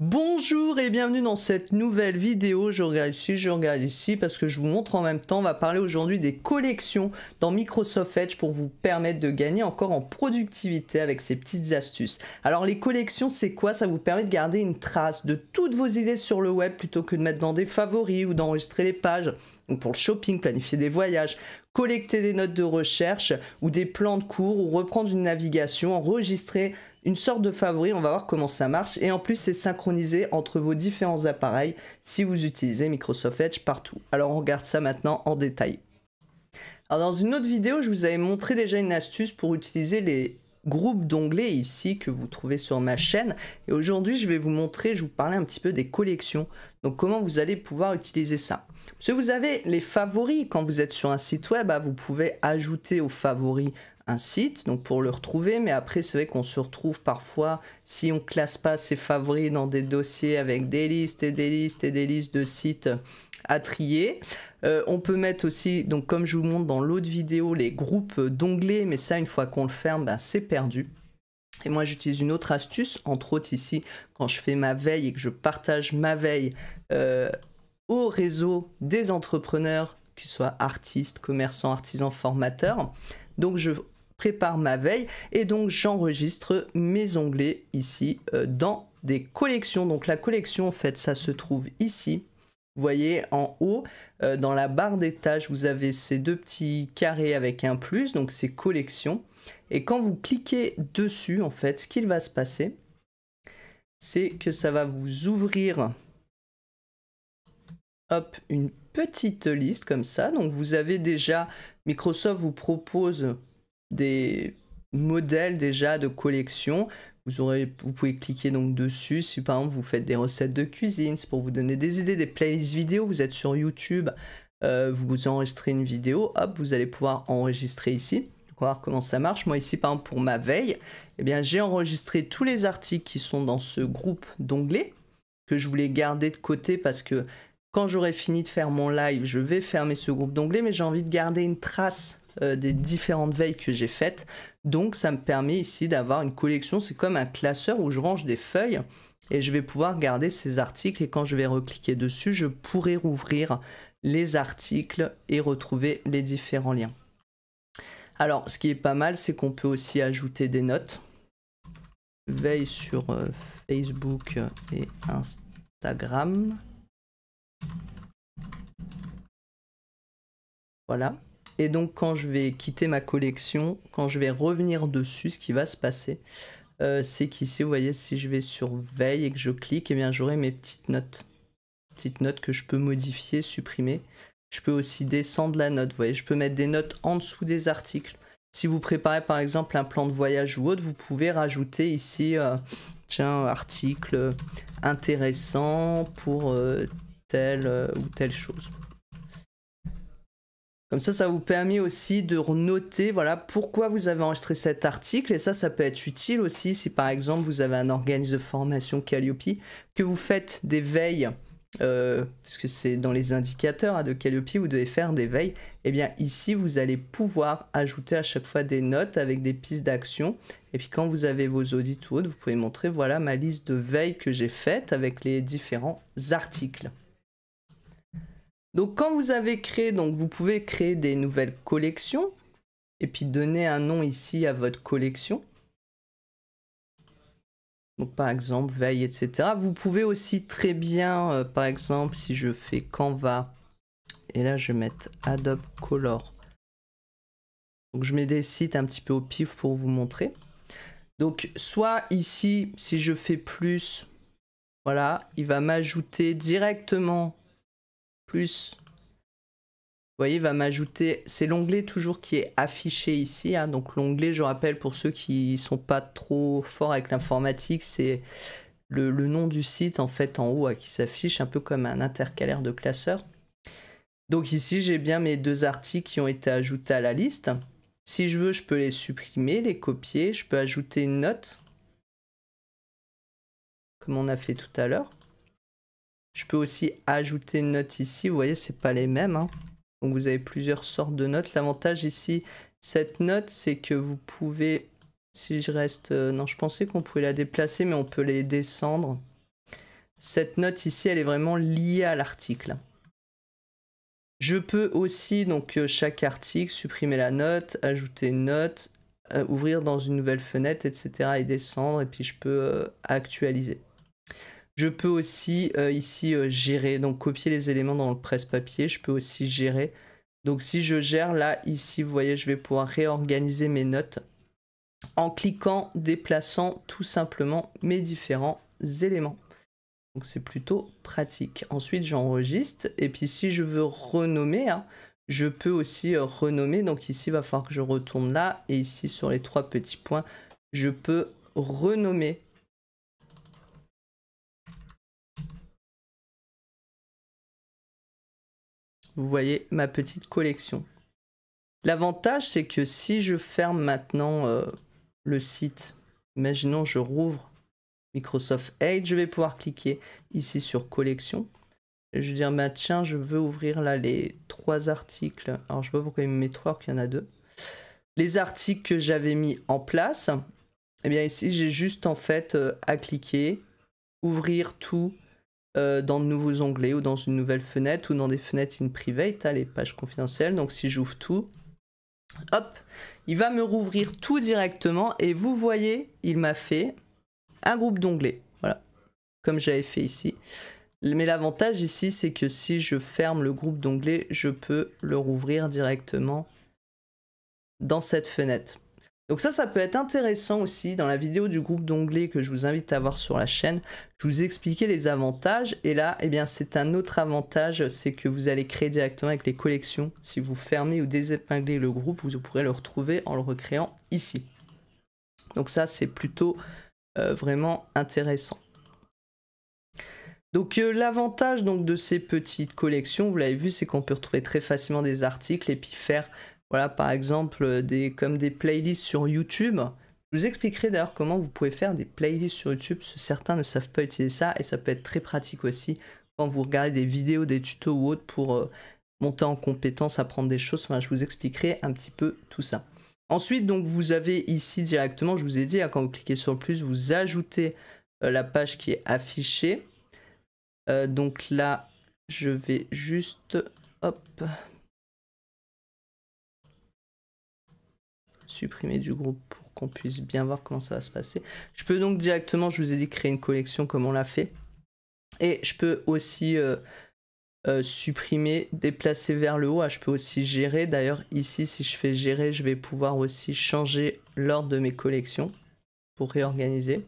Bonjour et bienvenue dans cette nouvelle vidéo, je regarde ici, je regarde ici parce que je vous montre en même temps, on va parler aujourd'hui des collections dans Microsoft Edge pour vous permettre de gagner encore en productivité avec ces petites astuces. Alors les collections c'est quoi Ça vous permet de garder une trace de toutes vos idées sur le web plutôt que de mettre dans des favoris ou d'enregistrer les pages ou pour le shopping, planifier des voyages, collecter des notes de recherche ou des plans de cours ou reprendre une navigation, enregistrer une sorte de favori, on va voir comment ça marche. Et en plus, c'est synchronisé entre vos différents appareils si vous utilisez Microsoft Edge partout. Alors on regarde ça maintenant en détail. Alors dans une autre vidéo, je vous avais montré déjà une astuce pour utiliser les groupes d'onglets ici que vous trouvez sur ma chaîne. Et aujourd'hui, je vais vous montrer, je vous parlais un petit peu des collections. Donc comment vous allez pouvoir utiliser ça. Si vous avez les favoris quand vous êtes sur un site web, ah, vous pouvez ajouter aux favoris un site donc pour le retrouver. Mais après, c'est vrai qu'on se retrouve parfois, si on classe pas ses favoris dans des dossiers avec des listes et des listes et des listes de sites euh, à trier. Euh, on peut mettre aussi, donc comme je vous montre dans l'autre vidéo, les groupes d'onglets, mais ça, une fois qu'on le ferme, ben, c'est perdu. Et moi, j'utilise une autre astuce, entre autres ici, quand je fais ma veille et que je partage ma veille euh, au réseau des entrepreneurs, qu'ils soient artistes, commerçants, artisans, formateurs. Donc, je par ma veille et donc j'enregistre mes onglets ici euh, dans des collections. Donc la collection en fait ça se trouve ici. Vous voyez en haut euh, dans la barre des tâches vous avez ces deux petits carrés avec un plus donc c'est collection. Et quand vous cliquez dessus en fait ce qu'il va se passer c'est que ça va vous ouvrir hop, une petite liste comme ça. Donc vous avez déjà, Microsoft vous propose des modèles déjà de collection. Vous, aurez, vous pouvez cliquer donc dessus si par exemple vous faites des recettes de cuisine, c'est pour vous donner des idées, des playlists vidéo, vous êtes sur YouTube, euh, vous enregistrez une vidéo, hop, vous allez pouvoir enregistrer ici. voir comment ça marche. Moi ici par exemple pour ma veille, eh bien j'ai enregistré tous les articles qui sont dans ce groupe d'onglets que je voulais garder de côté parce que quand j'aurai fini de faire mon live, je vais fermer ce groupe d'onglets, mais j'ai envie de garder une trace euh, des différentes veilles que j'ai faites. Donc ça me permet ici d'avoir une collection, c'est comme un classeur où je range des feuilles et je vais pouvoir garder ces articles et quand je vais recliquer dessus, je pourrai rouvrir les articles et retrouver les différents liens. Alors ce qui est pas mal, c'est qu'on peut aussi ajouter des notes. Veille sur euh, Facebook et Instagram. Voilà. Et donc quand je vais quitter ma collection, quand je vais revenir dessus, ce qui va se passer, euh, c'est qu'ici, vous voyez, si je vais sur veille et que je clique, eh bien j'aurai mes petites notes. Petites notes que je peux modifier, supprimer. Je peux aussi descendre la note, vous voyez, je peux mettre des notes en dessous des articles. Si vous préparez par exemple un plan de voyage ou autre, vous pouvez rajouter ici, euh, tiens, article intéressant pour euh, telle ou telle chose. Comme ça, ça vous permet aussi de noter voilà, pourquoi vous avez enregistré cet article. Et ça, ça peut être utile aussi si par exemple vous avez un organisme de formation Calliope, que vous faites des veilles, puisque euh, parce que c'est dans les indicateurs hein, de Calliope, vous devez faire des veilles. Et eh bien ici, vous allez pouvoir ajouter à chaque fois des notes avec des pistes d'action. Et puis quand vous avez vos audits ou vous pouvez montrer voilà ma liste de veilles que j'ai faite avec les différents articles. Donc quand vous avez créé, donc vous pouvez créer des nouvelles collections et puis donner un nom ici à votre collection. Donc par exemple veille, etc. Vous pouvez aussi très bien, euh, par exemple, si je fais Canva et là je vais mettre Adobe Color. Donc je mets des sites un petit peu au pif pour vous montrer. Donc soit ici, si je fais plus, voilà, il va m'ajouter directement vous voyez, va m'ajouter, c'est l'onglet toujours qui est affiché ici, hein. donc l'onglet, je rappelle, pour ceux qui sont pas trop forts avec l'informatique, c'est le, nom du site en fait en haut hein, qui s'affiche un peu comme un intercalaire de classeur. Donc ici, j'ai bien mes deux articles qui ont été ajoutés à la liste. Si je veux, je peux les supprimer, les copier, je peux ajouter une note, comme on a fait tout à l'heure. Je peux aussi ajouter une note ici. Vous voyez, ce n'est pas les mêmes. Hein. Donc vous avez plusieurs sortes de notes. L'avantage ici, cette note, c'est que vous pouvez... Si je reste... Euh, non, je pensais qu'on pouvait la déplacer, mais on peut les descendre. Cette note ici, elle est vraiment liée à l'article. Je peux aussi, donc euh, chaque article, supprimer la note, ajouter une note, euh, ouvrir dans une nouvelle fenêtre, etc. et descendre, et puis je peux actualiser. Je peux aussi euh, ici euh, gérer, donc copier les éléments dans le presse-papier, je peux aussi gérer. Donc si je gère, là, ici, vous voyez, je vais pouvoir réorganiser mes notes en cliquant, déplaçant tout simplement mes différents éléments. Donc c'est plutôt pratique. Ensuite, j'enregistre. Et puis si je veux renommer, hein, je peux aussi euh, renommer. Donc ici, il va falloir que je retourne là. Et ici, sur les trois petits points, je peux renommer Vous voyez ma petite collection. L'avantage, c'est que si je ferme maintenant euh, le site, imaginons je rouvre Microsoft Edge, je vais pouvoir cliquer ici sur collection. je vais dire, ah bah, tiens, je veux ouvrir là les trois articles. Alors, je ne sais pas pourquoi il me met trois, qu'il y en a deux. Les articles que j'avais mis en place. Et eh bien, ici, j'ai juste en fait euh, à cliquer, ouvrir tout euh, dans de nouveaux onglets ou dans une nouvelle fenêtre ou dans des fenêtres in private, les pages confidentielles. Donc si j'ouvre tout, hop, il va me rouvrir tout directement et vous voyez, il m'a fait un groupe d'onglets. Voilà, comme j'avais fait ici. Mais l'avantage ici, c'est que si je ferme le groupe d'onglets, je peux le rouvrir directement dans cette fenêtre. Donc ça, ça peut être intéressant aussi. Dans la vidéo du groupe d'onglets que je vous invite à voir sur la chaîne, je vous expliqué les avantages. Et là, eh bien, c'est un autre avantage, c'est que vous allez créer directement avec les collections. Si vous fermez ou désépinglez le groupe, vous pourrez le retrouver en le recréant ici. Donc ça, c'est plutôt euh, vraiment intéressant. Donc euh, l'avantage donc de ces petites collections, vous l'avez vu, c'est qu'on peut retrouver très facilement des articles et puis faire voilà, par exemple, euh, comme des playlists sur YouTube. Je vous expliquerai d'ailleurs comment vous pouvez faire des playlists sur YouTube. Certains ne savent pas utiliser ça et ça peut être très pratique aussi quand vous regardez des vidéos, des tutos ou autres pour euh, monter en compétence, apprendre des choses. Enfin, je vous expliquerai un petit peu tout ça. Ensuite, donc vous avez ici directement, je vous ai dit, hein, quand vous cliquez sur le plus, vous ajoutez euh, la page qui est affichée. donc là, je vais juste, hop, supprimer du groupe pour qu'on puisse bien voir comment ça va se passer. Je peux donc directement, je vous ai dit, créer une collection comme on l'a fait. Et je peux aussi euh, euh, supprimer, déplacer vers le haut. Ah, je peux aussi gérer. D'ailleurs, ici, si je fais gérer, je vais pouvoir aussi changer l'ordre de mes collections pour réorganiser.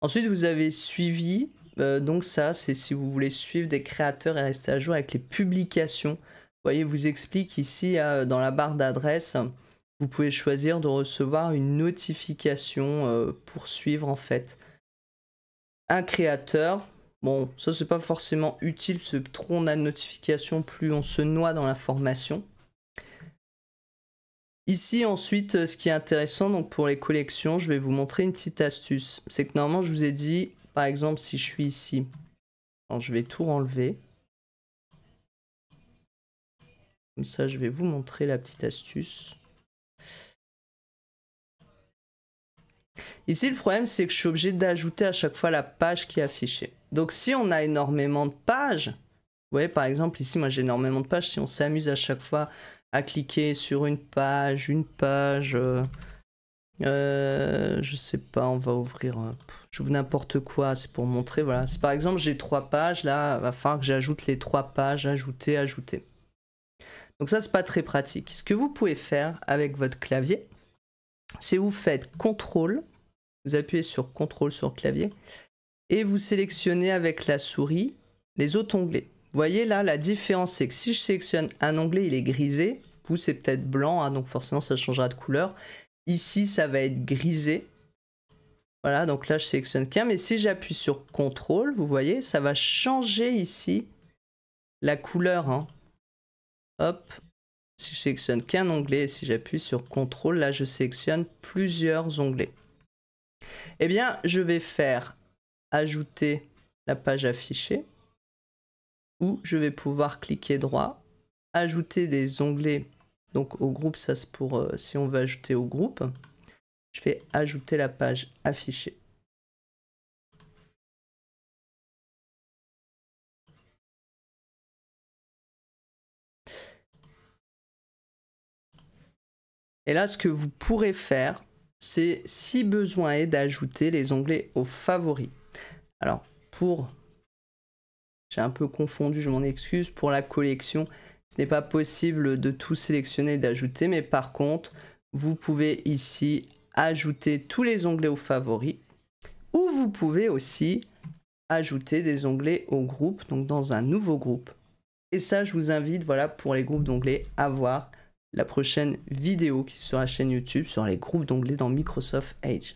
Ensuite, vous avez suivi. Euh, donc ça, c'est si vous voulez suivre des créateurs et rester à jour avec les publications. Vous voyez, vous explique ici dans la barre d'adresse vous pouvez choisir de recevoir une notification euh, pour suivre en fait un créateur. Bon, ça c'est pas forcément utile, ce trop on a de notifications, plus on se noie dans l'information. Ici ensuite, euh, ce qui est intéressant donc pour les collections, je vais vous montrer une petite astuce. C'est que normalement je vous ai dit, par exemple si je suis ici, je vais tout enlever. Comme ça je vais vous montrer la petite astuce. Ici, le problème, c'est que je suis obligé d'ajouter à chaque fois la page qui est affichée. Donc si on a énormément de pages, vous voyez par exemple ici, moi j'ai énormément de pages, si on s'amuse à chaque fois à cliquer sur une page, une page, je euh, ne euh, je sais pas, on va ouvrir, n'importe quoi, c'est pour montrer, voilà. Si par exemple j'ai trois pages, là, il va falloir que j'ajoute les trois pages, ajouter, ajouter. Donc ça, c'est pas très pratique. Ce que vous pouvez faire avec votre clavier, c'est vous faites CTRL, vous appuyez sur CTRL sur clavier et vous sélectionnez avec la souris les autres onglets. Vous voyez là, la différence, c'est que si je sélectionne un onglet, il est grisé. Vous, c'est peut-être blanc, hein, donc forcément, ça changera de couleur. Ici, ça va être grisé. Voilà, donc là, je sélectionne qu'un. Mais si j'appuie sur CTRL, vous voyez, ça va changer ici la couleur. Hein. Hop, si je sélectionne qu'un onglet, et si j'appuie sur CTRL, là, je sélectionne plusieurs onglets. Eh bien, je vais faire ajouter la page affichée ou je vais pouvoir cliquer droit, ajouter des onglets. Donc au groupe, ça c'est pour euh, si on veut ajouter au groupe. Je vais ajouter la page affichée. Et là, ce que vous pourrez faire, c'est si besoin est d'ajouter les onglets aux favoris. Alors pour, j'ai un peu confondu, je m'en excuse, pour la collection, ce n'est pas possible de tout sélectionner et d'ajouter, mais par contre, vous pouvez ici ajouter tous les onglets aux favoris, ou vous pouvez aussi ajouter des onglets au groupe, donc dans un nouveau groupe. Et ça, je vous invite, voilà, pour les groupes d'onglets, à voir la prochaine vidéo qui sera sur chaîne YouTube sur les groupes d'onglets dans Microsoft Edge.